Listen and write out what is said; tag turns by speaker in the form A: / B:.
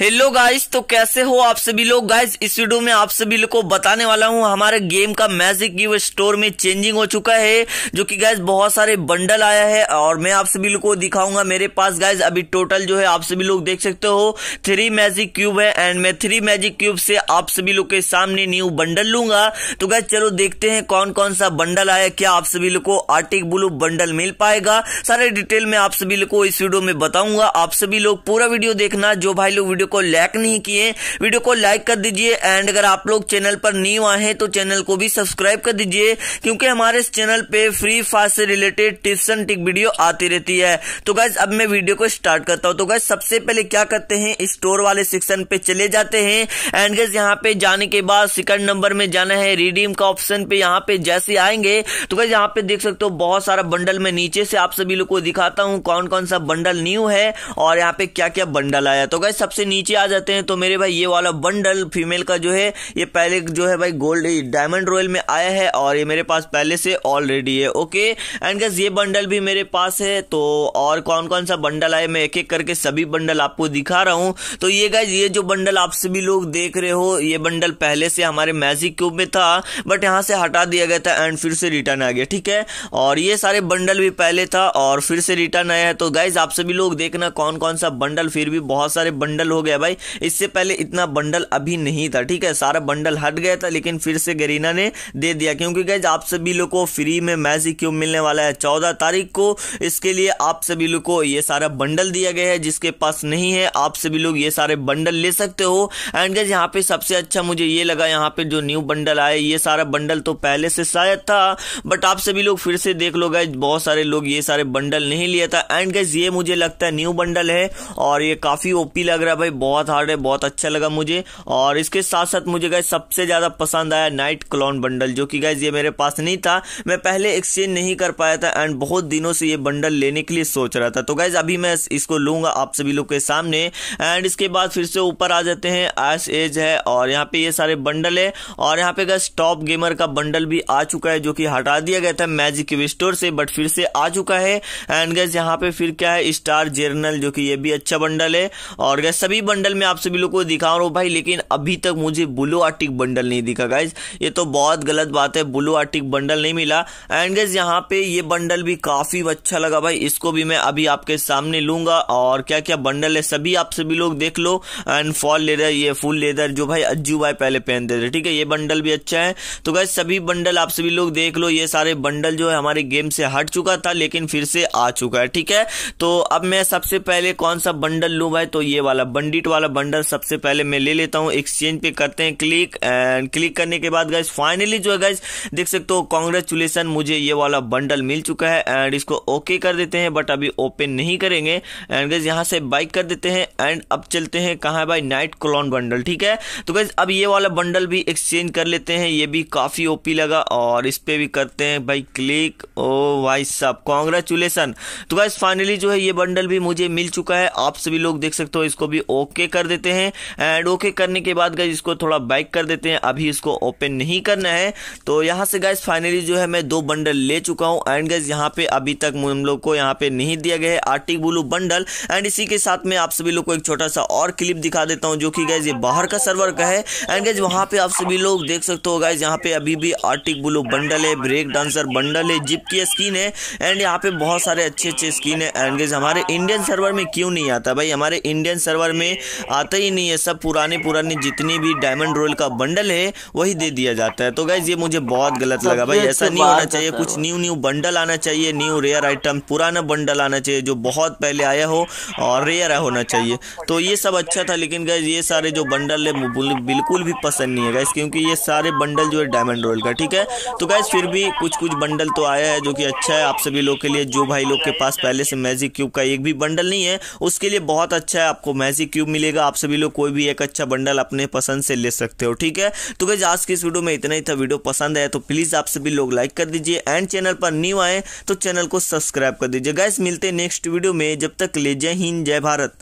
A: hello guys तो कैसे हो आप सभी लोग गाइस इस वीडियो में आप सभी लोग को बताने वाला हूं हमारे गेम का मैजिक गिव स्टोर में चेंजिंग हो चुका है जो कि गाइस बहुत सारे बंडल आया है और मैं आप सभी लोग को दिखाऊंगा मेरे पास गाइस अभी टोटल जो है आप सभी लोग देख सकते हो थ्री मैजिक क्यूब है एंड मैं थ्री मैजिक क्यूब से आप सभी लोग के सामने न्यू बंडल लूंगा तो गाइज चलो देखते हैं कौन कौन सा बंडल आया क्या आप सभी लोग को आर्टिक ब्लू बंडल मिल पाएगा सारे डिटेल में आप सभी लोग को इस वीडियो में बताऊंगा आप सभी लोग पूरा वीडियो देखना जो भाई लोग वीडियो वीडियो को लाइक नहीं किए वीडियो को लाइक कर दीजिए एंड अगर आप लोग चैनल पर न्यू आए हैं तो चैनल को भी सब्सक्राइब कर दीजिए क्योंकि हमारे इस चैनल पे फ्री फायर से related tips and tick video आती रहती है तो गैस अब मैं वीडियो को स्टार्ट करता हूँ तो गैस सबसे पहले क्या करते हैं स्टोर वाले सेक्शन पे चले जाते हैं एंड गैस यहाँ पे जाने के बाद सेकंड नंबर में जाना है रिडीम का ऑप्शन पे यहाँ पे जैसे आएंगे तो गैस यहाँ पे देख सकते हो बहुत सारा बंडल में नीचे से आप सभी लोग को दिखाता हूँ कौन कौन सा बंडल न्यू है और यहाँ पे क्या क्या बंडल आया तो गैस सबसे नीचे आ जाते हैं तो मेरे भाई ये वाला बंडल फीमेल का जो है ये पहले जो है भाई गोल्ड डायमंड रॉयल में आया है और ये मेरे पास पहले से ऑलरेडी है ओके एंड गैस ये बंडल भी मेरे पास है तो और कौन कौन सा बंडल आए मैं एक एक करके सभी बंडल आपको दिखा रहा हूँ तो ये गैस ये जो बंडल आप सभी लोग देख रहे हो ये बंडल पहले से हमारे मैजिक क्यूब में था बट यहाँ से हटा दिया गया था एंड फिर से रिटर्न आ गया ठीक है और ये सारे बंडल भी पहले था और फिर से रिटर्न आया है तो गाइज आप सभी लोग देखना कौन कौन सा बंडल फिर भी बहुत सारे बंडल हो गए गया भाई इससे पहले इतना बंडल अभी नहीं था ठीक है सारा बंडल हट गया था लेकिन फिर से गरीना ने दे दिया क्योंकि गैज आप सभी लोग को फ्री में मैजिक क्यूब मिलने वाला है चौदह तारीख को इसके लिए आप सभी लोग को ये सारा बंडल दिया गया है जिसके पास नहीं है आप सभी लोग ये सारे बंडल ले सकते हो एंड गैज यहाँ पे सबसे अच्छा मुझे ये लगा यहाँ पे जो न्यू बंडल आया ये सारा बंडल तो पहले से शायद था बट आप सभी लोग फिर से देख लो गए बहुत सारे लोग ये सारे बंडल नहीं लिया था एंड गैज ये मुझे लगता है न्यू बंडल है और ये काफ़ी ओपी लग रहा है भाई बहुत हार्ड है बहुत अच्छा लगा मुझे और इसके साथ साथ मुझे गए सबसे ज़्यादा पसंद आया नाइट क्लोन बंडल जो कि गैस ये मेरे पास नहीं था मैं पहले एक्सचेंज नहीं कर पाया था एंड बहुत दिनों से ये बंडल लेने के लिए सोच रहा था तो गैस अभी मैं इसको लूँगा आप सभी लोग के सामने एंड इसके बाद फिर से ऊपर आ जाते हैं एस एज है और यहाँ पे ये सारे बंडल है और यहाँ पे गैस टॉप गेमर का बंडल भी आ चुका है जो कि हटा दिया गया था मैजिक स्टोर से बट फिर से आ चुका है एंड गैस यहाँ पे फिर क्या है स्टार जर्नल जो कि ये भी अच्छा बंडल है और गैस सभी सभी बंडल में आप सभी लोग को दिखा रहा हूँ भाई लेकिन अभी तक मुझे ब्लू आर्टिक बंडल नहीं दिखा गाइज ये तो बहुत गलत बात है ब्लू आर्टिक बंडल नहीं मिला एंड गाइज यहाँ पे ये बंडल भी काफ़ी अच्छा लगा भाई इसको भी मैं अभी आपके सामने लूंगा और क्या क्या बंडल है सभी आप सभी लोग देख लो एंड फॉल लेदर ये फुल लेदर जो भाई अज्जू भाई पहले पहनते थे ठीक है ये बंडल भी अच्छा है तो गाइज सभी बंडल आप सभी लोग देख लो ये सारे बंडल जो है हमारे गेम से हट चुका था लेकिन फिर से आ चुका है ठीक है तो अब मैं सबसे पहले कौन सा बंडल लू भाई तो ये वाला बंडल पंडित वाला बंडल सबसे पहले मैं ले लेता हूँ एक्सचेंज पे करते हैं क्लिक एंड क्लिक करने के बाद गाइज फाइनली जो है गाइज देख सकते हो कॉन्ग्रेचुलेसन मुझे ये वाला बंडल मिल चुका है एंड इसको ओके कर देते हैं बट अभी ओपन नहीं करेंगे एंड गाइज यहाँ से बाइक कर देते हैं एंड अब चलते हैं कहाँ है भाई नाइट क्लॉन बंडल ठीक है तो गाइज अब ये वाला बंडल भी एक्सचेंज कर लेते हैं ये भी काफ़ी ओपी लगा और इस पर भी करते हैं भाई क्लिक ओ भाई साहब कॉन्ग्रेचुलेसन तो गाइज फाइनली जो है ये बंडल भी मुझे मिल चुका है आप सभी लोग देख सकते हो इसको भी ओ ओके कर देते हैं एंड ओके करने के बाद गाइज इसको थोड़ा बैक कर देते हैं अभी इसको ओपन नहीं करना है तो यहाँ से गाइज फाइनली जो है मैं दो बंडल ले चुका हूँ एंड गाइज यहाँ पे अभी तक हम लोग को यहाँ पे नहीं दिया गया है आर्टिक ब्लू बंडल एंड इसी के साथ में आप सभी लोग को एक छोटा सा और क्लिप दिखा देता हूँ जो कि गैस ये बाहर का सर्वर का है एंड गाइज वहाँ पे आप सभी लोग देख सकते हो गाइज यहाँ पे अभी भी आर्टिक ब्लू बंडल है ब्रेक डांसर बंडल है जिप की स्किन है एंड यहाँ पे बहुत सारे अच्छे अच्छे स्किन है एंड गाइज हमारे इंडियन सर्वर में क्यों नहीं आता भाई हमारे इंडियन सर्वर में में आता ही नहीं है सब पुराने पुराने जितनी भी डायमंड रोल का बंडल है वही दे दिया जाता है तो गैस ये मुझे बहुत गलत लगा भाई ऐसा नहीं होना चाहिए कुछ न्यू न्यू बंडल आना चाहिए न्यू रेयर आइटम पुराना बंडल आना चाहिए जो बहुत पहले आया हो और रेयर होना चाहिए तो ये सब अच्छा था लेकिन गैस ये सारे जो बंडल है बिल्कुल भी पसंद नहीं है गैस क्योंकि ये सारे बंडल जो है डायमंड रोल का ठीक है तो गैस फिर भी कुछ कुछ बंडल तो आया है जो कि अच्छा है आप सभी लोग के लिए जो भाई लोग के पास पहले से मैजिक क्यूब का एक भी बंडल नहीं है उसके लिए बहुत अच्छा है आपको मैजिक क्यूब मिलेगा आप सभी लोग कोई भी एक अच्छा बंडल अपने पसंद से ले सकते हो ठीक है तो गैज आज की इस वीडियो में इतना ही था वीडियो पसंद आया तो प्लीज़ आप सभी लोग लाइक कर दीजिए एंड चैनल पर न्यू आए तो चैनल को सब्सक्राइब कर दीजिए गैस मिलते नेक्स्ट वीडियो में जब तक ले जय हिंद जय भारत